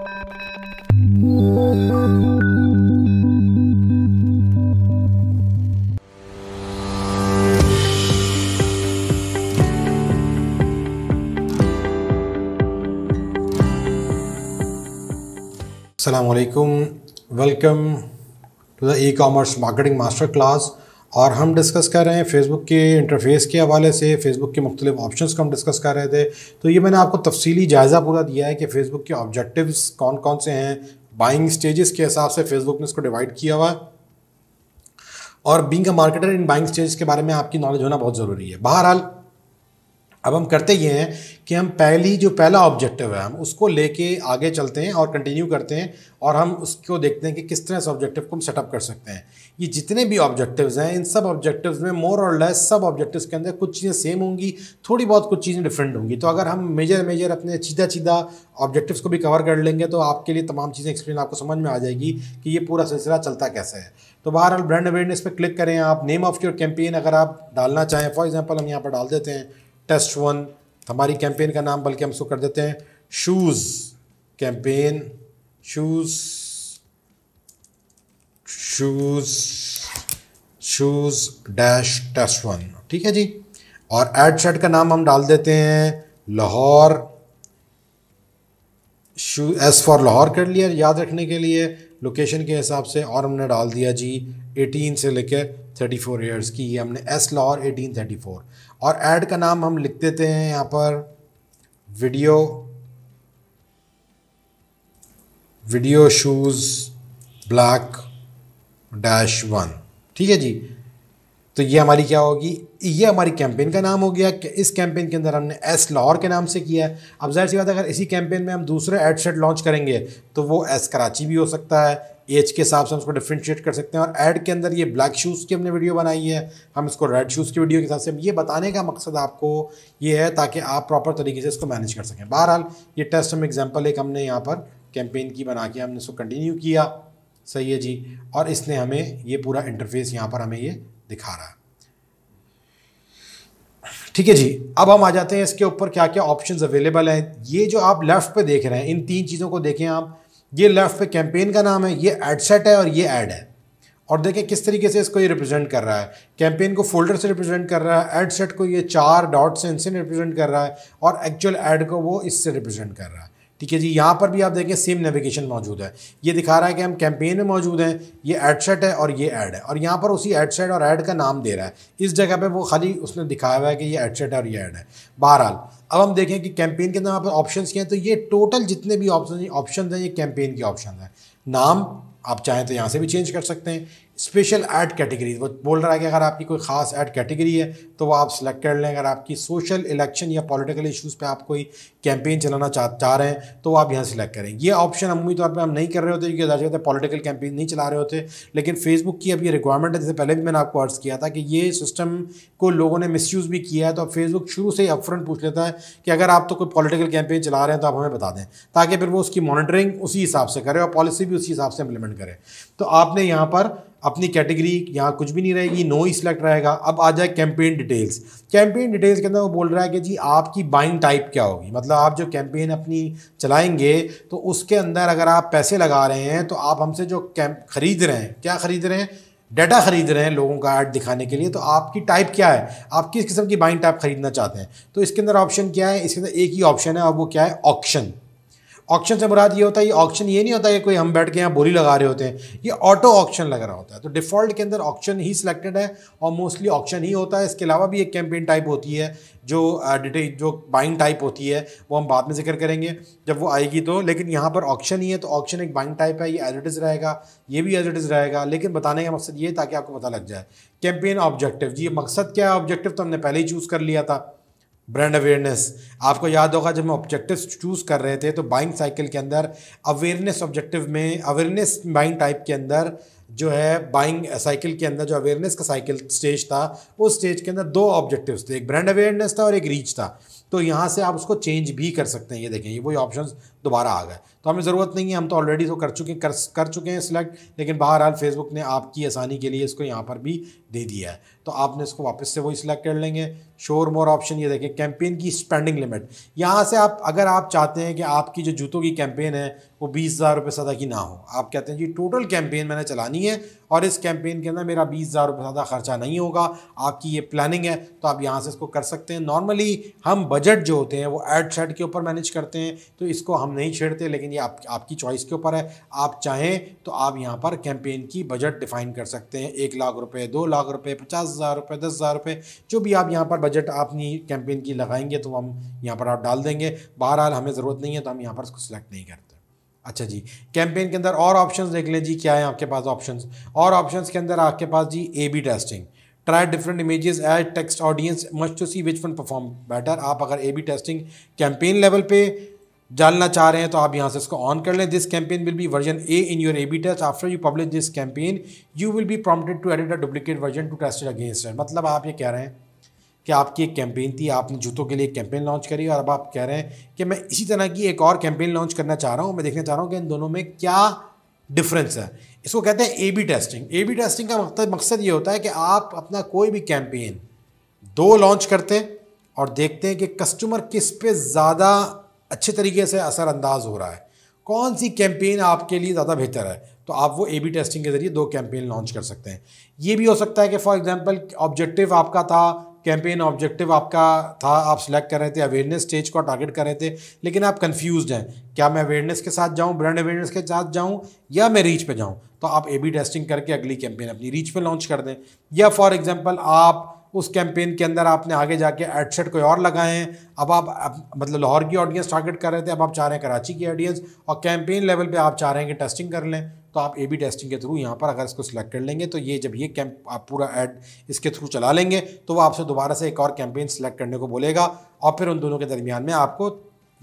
Assalamu alaikum. Welcome to the e-commerce marketing masterclass. और हम discuss कर रहे हैं फेसबुक के इंटरफेस के हवाले से फेसबुक के मुख्तु ऑप्शन को हम डिस्कस कर रहे थे तो ये मैंने आपको तफसीली जायज़ा पूरा दिया है कि फ़ेसबुक के ऑब्जेक्टिव कौन कौन से हैं बाइंग स्टेजेस के हिसाब से फेसबुक ने इसको डिवाइड किया हुआ है और being a marketer in buying stage के बारे में आपकी नॉलेज होना बहुत ज़रूरी है बहरहाल अब हम करते ये हैं कि हम पहली जो पहला ऑब्जेक्टिव है हम उसको लेके आगे चलते हैं और कंटिन्यू करते हैं और हम उसको देखते हैं कि किस तरह से ऑब्जेक्टिव को हम सेटअप कर सकते हैं ये जितने भी ऑब्जेक्टिव्स हैं इन सब ऑब्जेक्टिव्स में मोर और लेस सब ऑब्जेक्टिव्स के अंदर कुछ चीज़ें सेम होंगी थोड़ी बहुत कुछ चीज़ें डिफरेंट होंगी तो अगर हम मेजर मेजर अपने सीधा सीधा ऑब्जेक्टिव्स को भी कवर कर लेंगे तो आपके लिए तमाम चीज़ें एक्सप्लेन आपको समझ में आ जाएगी कि ये पूरा सिलसिला चलता कैसे है तो बहरहाल ब्रांड अवेयरनेस पर क्लिक करें आप नेम ऑफ योर कैंपेन अगर आप डालना चाहें फॉर एग्जाम्पल हम यहाँ पर डाल देते हैं टेस्ट वन हमारी कैंपेन का नाम बल्कि हम उसको कर देते हैं shoes campaign shoes shoes shoes dash test one ठीक है जी और एड शर्ट का नाम हम डाल देते हैं Lahore shoe S for Lahore कर लिया याद रखने के लिए लोकेशन के हिसाब से और हमने डाल दिया जी 18 से लेकर थर्टी फोर ईयर्स की हमने एस लॉर एटीन थर्टी फोर और एड का नाम हम लिख देते हैं यहाँ पर video video shoes black dash one ठीक है जी तो ये हमारी क्या होगी ये हमारी कैंपेन का नाम हो गया कि इस कैंपेन के अंदर हमने एस लाहौर के नाम से किया है अब जाहिर सी बात अगर इसी कैंपेन में हम दूसरे एड सेट लॉन्च करेंगे तो वो एस कराची भी हो सकता है एज के हिसाब से हम उसको डिफ्रेंशिएट कर सकते हैं और ऐड के अंदर ये ब्लैक शूज़ की हमने वीडियो बनाई है हम इसको रेड शूज़ की वीडियो के हिसाब से ये बताने का मकसद आपको ये है ताकि आप प्रॉपर तरीके से इसको मैनेज कर सकें बहरहाल ये टेस्ट हम एग्जाम्पल एक हमने यहाँ पर कैंपेन की बना के हमने इसको कंटिन्यू किया सही है जी और इसने हमें ये पूरा इंटरफेस यहाँ पर हमें ये दिखा रहा है ठीक है जी अब हम आ जाते हैं इसके ऊपर क्या क्या ऑप्शंस अवेलेबल हैं ये जो आप लेफ़्ट पे देख रहे हैं इन तीन चीज़ों को देखें आप ये लेफ़्ट पे कैंपेन का नाम है ये एड सेट है और ये एड है और देखें किस तरीके से इसको ये रिप्रेजेंट कर रहा है कैंपेन को फोल्डर से रिप्रेजेंट कर रहा है एड सेट को ये चार डॉट से इनसे रिप्रेजेंट कर रहा है और एक्चुअल एड को वो इससे रिप्रेजेंट कर रहा है ठीक है जी यहाँ पर भी आप देखें सेम नेविगेशन मौजूद है ये दिखा रहा है कि हम कैंपेन में मौजूद हैं ये एडसेट है और ये ऐड है और यहाँ पर उसी एडसेट और ऐड का नाम दे रहा है इस जगह पे वो खाली उसने दिखाया हुआ है कि ये एडसेट है और ये ऐड है बहरहाल अब हम देखें कि कैंपेन के अंदर यहाँ पर ऑप्शन क्या हैं तो ये टोटल जितने भी ऑप्शन ऑप्शन हैं ये कैंपेन के ऑप्शन हैं नाम आप चाहें तो यहाँ से भी चेंज कर सकते हैं स्पेशल ऐड कैटेगरी वो बोल रहा है कि अगर आपकी कोई ख़ास ऐड कैटेगरी है तो वो आप सेलेक्ट कर लें अगर आपकी सोशल इलेक्शन या पॉलिटिकल इश्यूज़ पे आप कोई कैंपेन चलाना चाह चाह रहे हैं तो आप यहाँ सेलेक्ट करें ये ऑप्शन अमूमी तौर पर हम नहीं कर रहे होते क्योंकि ज्यादा होते पॉलिटिकल कैंपेन नहीं चला रहे होते लेकिन फेसबुक की अब ये रिक्वायरमेंट है जैसे पहले भी मैंने आपको अर्ज़ किया था कि ये सिस्टम को लोगों ने मिस भी किया है तो अब फेसबुक शुरू से ही अपफ्रंट पूछ लेता है कि अगर आप तो कोई पॉलिटिकल कैंपेन चला रहे हैं तो आप हमें बता दें ताकि फिर वो उसकी मॉनिटरिंग उसी हिसाब से करें और पॉलिसी भी उसी हिसाब से इम्प्लीमेंट करें तो आपने यहाँ पर अपनी कैटेगरी यहाँ कुछ भी नहीं रहेगी नो ही सिलेक्ट रहेगा अब आ जाए कैंपेन डिटेल्स कैंपेन डिटेल्स के अंदर वो बोल रहा है कि जी आपकी बाइंग टाइप क्या होगी मतलब आप जो कैंपेन अपनी चलाएंगे तो उसके अंदर अगर आप पैसे लगा रहे हैं तो आप हमसे जो कैंप खरीद रहे हैं क्या खरीद रहे हैं डेटा खरीद रहे हैं लोगों का ऐड दिखाने के लिए तो आपकी टाइप क्या है आप किस किस्म की बाइंग टाइप खरीदना चाहते हैं तो इसके अंदर ऑप्शन क्या है इसके अंदर एक ही ऑप्शन है और वो क्या है ऑप्शन ऑक्शन से मुराद ये होता है ये ऑक्शन ये नहीं होता है कोई हम बैठ के यहाँ बोली लगा रहे होते हैं ये ऑटो ऑक्शन लग रहा होता है तो डिफ़ॉल्ट के अंदर ऑक्शन ही सिलेक्टेड है और मोस्टली ऑक्शन ही होता है इसके अलावा भी एक कैंपेन टाइप होती है जो डिटे uh, जो बाइंग टाइप होती है वो हम बाद में जिक्र करेंगे जब वो आएगी तो लेकिन यहाँ पर ऑक्शन ही है तो ऑक्शन एक बाइंग टाइप है ये एज रहेगा ये भी एडवर्टिज़ रहेगा लेकिन बताने का मकसद ये ताकि आपको पता लग जाए कैंपेन ऑब्जेक्टिव जी मकसद क्या है ऑब्जेक्टिव तो हमने पहले ही चूज़ कर लिया था ब्रांड अवेयरनेस आपको याद होगा जब हम ऑब्जेक्टिव्स चूज़ कर रहे थे तो बाइंग साइकिल के अंदर अवेयरनेस ऑब्जेक्टिव में अवेयरनेस बाइंग टाइप के अंदर जो है बाइंग साइकिल के अंदर जो अवेयरनेस का साइकिल स्टेज था उस स्टेज के अंदर दो ऑब्जेक्टिव्स थे एक ब्रांड अवेयरनेस था और एक रीच था तो यहाँ से आप उसको चेंज भी कर सकते हैं ये देखें ये वही ऑप्शन दोबारा आ गए तो हमें ज़रूरत नहीं है हम तो ऑलरेडी तो कर चुके कर कर चुके हैं सिलेक्ट लेकिन बहरहाल फेसबुक ने आपकी आसानी के लिए इसको यहाँ पर भी दे दिया है तो आपने इसको वापस से वही सिलेक्ट कर लेंगे शोर मोर ऑप्शन ये देखें कैंपेन की स्पेंडिंग लिमिट यहाँ से आप अगर आप चाहते हैं कि आपकी जो जूतों की कैंपेन है वो बीस हज़ार रुपये सदा की ना हो आप कहते हैं जी टोटल कैंपेन मैंने चलानी है और इस कैंपेन के अंदर मेरा बीस हज़ार रुपये सदा खर्चा नहीं होगा आपकी ये प्लानिंग है तो आप यहाँ से इसको कर सकते हैं नॉर्मली हम बजट जो होते हैं वो एड शेड के ऊपर मैनेज करते हैं तो इसको हम नहीं छेड़ते लेकिन ये आप, आपकी चॉइस के ऊपर है आप चाहें तो आप यहाँ पर कैंपेन की बजट डिफ़ाइन कर सकते हैं एक लाख रुपये दो लाख रुपये पचास हज़ार रुपये दस हज़ार रुपये जो भी आप यहाँ पर बजट अपनी कैंपेन की लगाएंगे तो हम यहाँ पर आप डाल देंगे बहरहाल हमें ज़रूरत नहीं है तो हम यहाँ पर उसको सिलेक्ट नहीं करते अच्छा जी कैंपेन के अंदर और ऑप्शंस देख लें जी क्या है आपके पास ऑप्शंस और ऑप्शंस के अंदर आपके पास जी A B testing try different images as text audience must to see which one perform better आप अगर A B testing campaign level पे जानना चाह रहे हैं तो आप यहाँ से इसको ऑन कर लें this campaign will be version A in your A B test after you publish this campaign you will be prompted to edit a duplicate version to test against मतलब आप ये कह रहे हैं कि आपकी एक कैंपेन थी आपने जूतों के लिए कैंपेन लॉन्च करी और अब आप कह रहे हैं कि मैं इसी तरह की एक और कैंपेन लॉन्च करना चाह रहा हूँ मैं देखना चाह रहा हूँ कि इन दोनों में क्या डिफरेंस है इसको कहते हैं A B testing A B testing का मकसद मकसद ये होता है कि आप अपना कोई भी कैंपेन दो लॉन्च करते हैं और देखते हैं कि कस्टमर किस पे ज़्यादा अच्छे तरीके से असरअंदाज हो रहा है कौन सी कैंपेन आपके लिए ज़्यादा बेहतर है तो आप वो ए बी टेस्टिंग के ज़रिए दो कैंपेन लॉन्च कर सकते हैं ये भी हो सकता है कि फॉर एग्ज़ाम्पल ऑब्जेक्टिव आपका था कैंपेन ऑब्जेक्टिव आपका था आप सिलेक्ट कर रहे थे अवेयरनेस स्टेज को टारगेट कर रहे थे लेकिन आप कंफ्यूज हैं क्या मैं अवेयरनेस के साथ जाऊं ब्रांड अवेयरनेस के साथ जाऊं या मैं रीच पे जाऊं तो आप ए बी टेस्टिंग करके अगली कैंपेन अपनी रीच पे लॉन्च कर दें या फॉर एग्जांपल आप उस कैंपेन के अंदर आपने आगे जाके एडसेट कोई और लगाए हैं अब आप अब, मतलब लाहौर की ऑडियंस टारगेट कर रहे थे अब आप चाह रहे हैं कराची की ऑडियंस और कैंपेन लेवल पर आप चाह रहे हैं कि टेस्टिंग कर लें तो आप ए बी टेस्टिंग के थ्रू यहाँ पर अगर इसको सिलेक्ट कर लेंगे तो ये जब ये कैंप आप पूरा ऐड इसके थ्रू चला लेंगे तो वो आपसे दोबारा से एक और कैंपेन सेलेक्ट करने को बोलेगा और फिर उन दोनों के दरमियान में आपको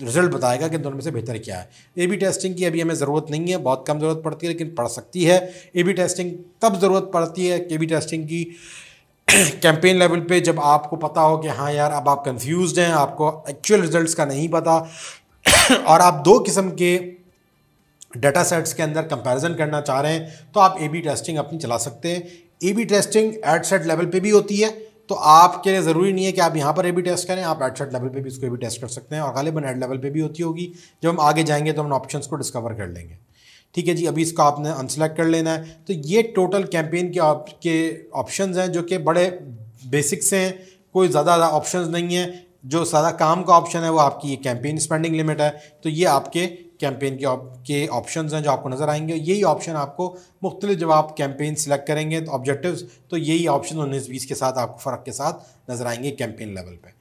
रिजल्ट बताएगा कि दोनों में से बेहतर क्या है ए बी टेस्टिंग की अभी हमें ज़रूरत नहीं है बहुत कम ज़रूरत पड़ती है लेकिन पड़ सकती है ए बी टेस्टिंग तब ज़रूरत पड़ती है ए बी टेस्टिंग की कैंपेन लेवल पे जब आपको पता हो कि हाँ यार अब आप कंफ्यूज्ड हैं आपको एक्चुअल रिजल्ट्स का नहीं पता और आप दो किस्म के डाटा सेट्स के अंदर कंपैरिजन करना चाह रहे हैं तो आप ए बी टेस्टिंग अपनी चला सकते हैं A B testing ad set level पे भी होती है तो आपके लिए ज़रूरी नहीं है कि आप यहाँ पर ए बी टेस्ट करें आप एड सेट लेवल पे भी इसको ए बी टेस्ट कर सकते हैं और गालिबन एड लेवल पे भी होती होगी जब हम आगे जाएंगे तो हम ऑप्शन को डिस्कवर कर लेंगे ठीक है जी अभी इसका आपने अनसेलेक्ट कर लेना है तो ये टोटल कैंपेन के आपके ऑप्शन हैं जो कि बड़े बेसिक से हैं कोई ज़्यादा ऑप्शन नहीं है जो सारा काम का ऑप्शन है वो आपकी ये कैंपेन स्पेंडिंग लिमिट है तो ये आपके कैंपेन के के ऑप्शंस हैं जो आपको नज़र आएंगे यही ऑप्शन आपको मुख्तलि जब आप कैंपेन सेलेक्ट करेंगे तो ऑब्जेक्टिव्स तो यही ऑप्शन उन्नीस बीस के साथ आपको फ़र्क के साथ नज़र आएंगे कैंपेन लेवल पे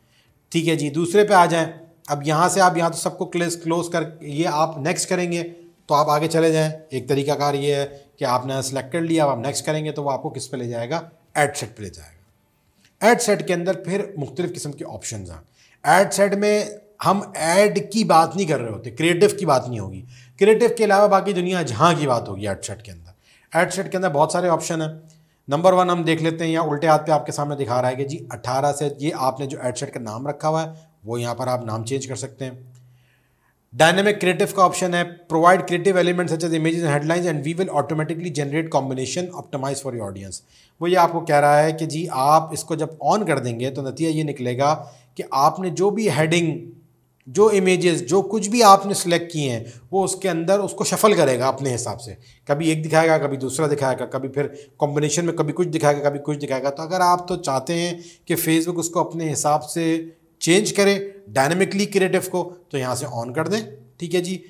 ठीक है जी दूसरे पे आ जाएं अब यहाँ से आप यहाँ तो सबको क्लेस क्लोज कर ये आप नेक्स्ट करेंगे तो आप आगे चले जाएँ एक तरीकाकार ये है कि आपने सेलेक्ट कर लिया अब आप नेक्स्ट करेंगे तो वो आपको किस पे ले जाएगा एड सेट पर ले जाएगा एड सेट के अंदर फिर मुख्तलिफ़ किस्म के ऑप्शन हैं एड सेट में हम ऐड की बात नहीं कर रहे होते क्रिएटिव की बात नहीं होगी क्रिएटिव के अलावा बाकी दुनिया जहाँ की बात होगी एडसेट के अंदर एडसेट के अंदर बहुत सारे ऑप्शन हैं नंबर वन हम देख लेते हैं यहाँ उल्टे हाथ पे आपके सामने दिखा रहा है कि जी 18 से ये आपने जो एडसेट का नाम रखा हुआ है वो यहाँ पर आप नाम चेंज कर सकते हैं डायनेमिक क्रिएटिव का ऑप्शन है provide creative element such as images and headlines and we will automatically generate combination optimize for your audience वो ये आपको कह रहा है कि जी आप इसको जब ऑन कर देंगे तो नतीजा ये निकलेगा कि आपने जो भी हेडिंग जो इमेजेस जो कुछ भी आपने सेलेक्ट किए हैं वो उसके अंदर उसको शफल करेगा अपने हिसाब से कभी एक दिखाएगा कभी दूसरा दिखाएगा कभी फिर कॉम्बिनेशन में कभी कुछ दिखाएगा कभी कुछ दिखाएगा तो अगर आप तो चाहते हैं कि फेसबुक उसको अपने हिसाब से चेंज करें डायनेमिकली क्रिएटिव को तो यहाँ से ऑन कर दें ठीक है जी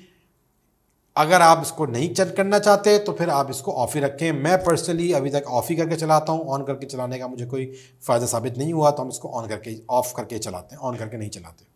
अगर आप इसको नहीं चेक करना चाहते तो फिर आप इसको ऑफ ही रखें मैं पर्सनली अभी तक ऑफ ही करके चलाता हूँ ऑन करके चलाने का मुझे कोई फ़ायदा साबित नहीं हुआ तो हम इसको ऑन करके ऑफ करके चलाते हैं ऑन करके नहीं चलाते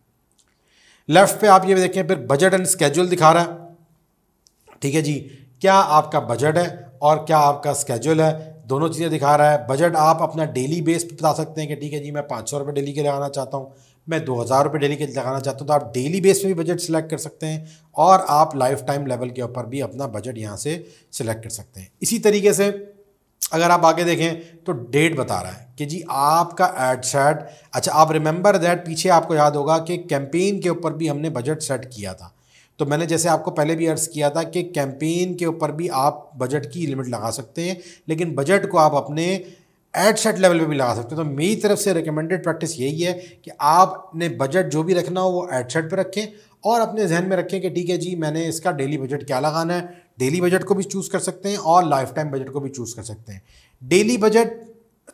लेफ्ट पे आप ये देखें फिर बजट एंड स्केड्यूल दिखा रहा है ठीक है जी क्या आपका बजट है और क्या आपका स्केड्यूल है दोनों चीज़ें दिखा रहा है बजट आप अपना डेली बेस पे बता सकते हैं कि ठीक है जी मैं पाँच सौ रुपये डेली के लगाना चाहता हूँ मैं दो हज़ार रुपये डेली के लगाना चाहता हूँ तो आप डेली बेस पर भी बजट सिलेक्ट कर सकते हैं और आप लाइफ टाइम लेवल के ऊपर भी अपना बजट यहाँ से सिलेक्ट कर सकते हैं इसी तरीके से अगर आप आगे देखें तो डेट बता रहा है कि जी आपका एड सेट अच्छा आप रिमेंबर दैट पीछे आपको याद होगा कि कैंपेन के ऊपर भी हमने बजट सेट किया था तो मैंने जैसे आपको पहले भी अर्ज़ किया था कि कैंपेन के ऊपर भी आप बजट की लिमिट लगा सकते हैं लेकिन बजट को आप अपने एड सेट लेवल पे भी लगा सकते हो तो मेरी तरफ से रिकमेंडेड प्रैक्टिस यही है कि आपने बजट जो भी रखना हो वो एड सेट पर रखें और अपने जहन में रखें कि ठीक है जी मैंने इसका डेली बजट क्या लगाना है डेली बजट को भी चूज़ कर सकते हैं और लाइफ टाइम बजट को भी चूज़ कर सकते हैं डेली बजट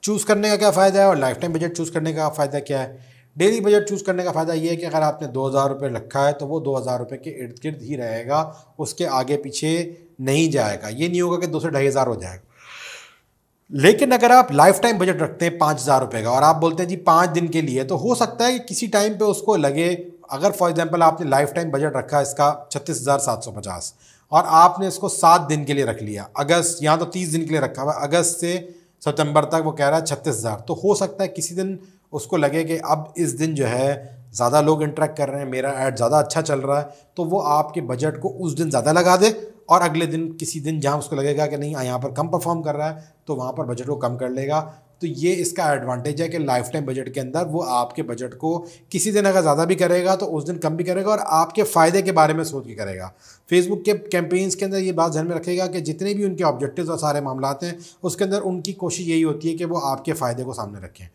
चूज़ करने का क्या फ़ायदा है और लाइफ टाइम बजट चूज़ करने का फ़ायदा क्या है डेली बजट चूज़ करने का फ़ायदा ये है कि अगर आपने दो हज़ार रुपये रखा है तो वो दो हज़ार रुपये के इर्द गिर्द ही रहेगा उसके आगे पीछे नहीं जाएगा ये नहीं होगा कि दो से ढाई हज़ार हो जाएगा लेकिन अगर आप लाइफ टाइम बजट रखते हैं पाँच हज़ार रुपये का और आप बोलते हैं जी पाँच दिन के लिए तो हो सकता है कि किसी टाइम पे उसको लगे अगर फॉर एग्जाम्पल आपने लाइफ टाइम बजट रखा है इसका छत्तीस हज़ार सात सौ पचास और आपने इसको सात दिन के लिए रख लिया अगस्त यहाँ तो तीस दिन के लिए रखा हुआ अगस्त से सितंबर तक वो कह रहा है छत्तीस हज़ार तो हो सकता है किसी दिन उसको लगे कि अब इस दिन जो है ज़्यादा लोग इंटरेक्ट कर रहे हैं मेरा ऐड ज़्यादा अच्छा चल रहा है तो वो आपके बजट को उस दिन ज़्यादा लगा दे और अगले दिन किसी दिन जहाँ उसको लगेगा कि नहीं यहाँ पर कम परफॉर्म कर रहा है तो वहाँ पर बजट को कम कर लेगा तो ये इसका एडवांटेज है कि लाइफ टाइम बजट के अंदर वो आपके बजट को किसी दिन अगर ज़्यादा भी करेगा तो उस दिन कम भी करेगा और आपके फ़ायदे के बारे में सोच के करेगा फेसबुक के कैंपेन्स के अंदर ये बात ध्यान में रखेगा कि जितने भी उनके ऑब्जेक्टिव्स और सारे मामला हैं उसके अंदर उनकी कोशिश यही होती है कि वो आपके फ़ायदे को सामने रखें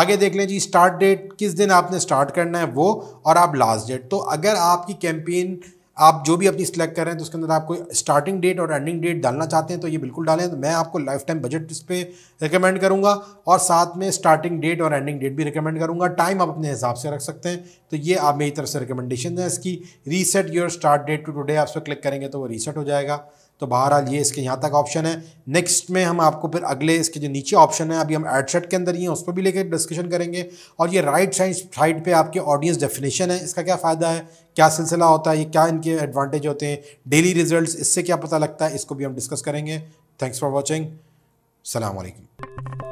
आगे देख लें जी स्टार्ट डेट किस दिन आपने स्टार्ट करना है वो और आप लास्ट डेट तो अगर आपकी कैंपेन आप जो भी अपनी सिलेक्ट कर रहे हैं तो उसके अंदर आपको स्टार्टिंग डेट और एंडिंग डेट डालना चाहते हैं तो ये बिल्कुल डालें तो मैं आपको लाइफ टाइम बजट इस पर रिकमेंड करूँगा और साथ में स्टार्टिंग डेट और एंडिंग डेट भी रिकमेंड करूँगा टाइम आप अपने हिसाब से रख सकते हैं तो ये आप मेरी तरफ से रिकमेंडेशन है इसकी reset your start date to today आप उस पर क्लिक करेंगे तो वो रीसेट हो जाएगा तो बहरहाल ये इसके यहाँ तक ऑप्शन है नेक्स्ट में हम आपको फिर अगले इसके जो नीचे ऑप्शन है अभी हम एडसेट के अंदर ही हैं उस पर भी लेकर डिस्कशन करेंगे और ये राइट साइड साइड पे आपके ऑडियंस डेफिनेशन है इसका क्या फ़ायदा है क्या सिलसिला होता है ये क्या इनके एडवांटेज होते हैं डेली रिजल्ट इससे क्या पता लगता है इसको भी हम डिस्कस करेंगे थैंक्स फॉर वॉचिंग सलामकुम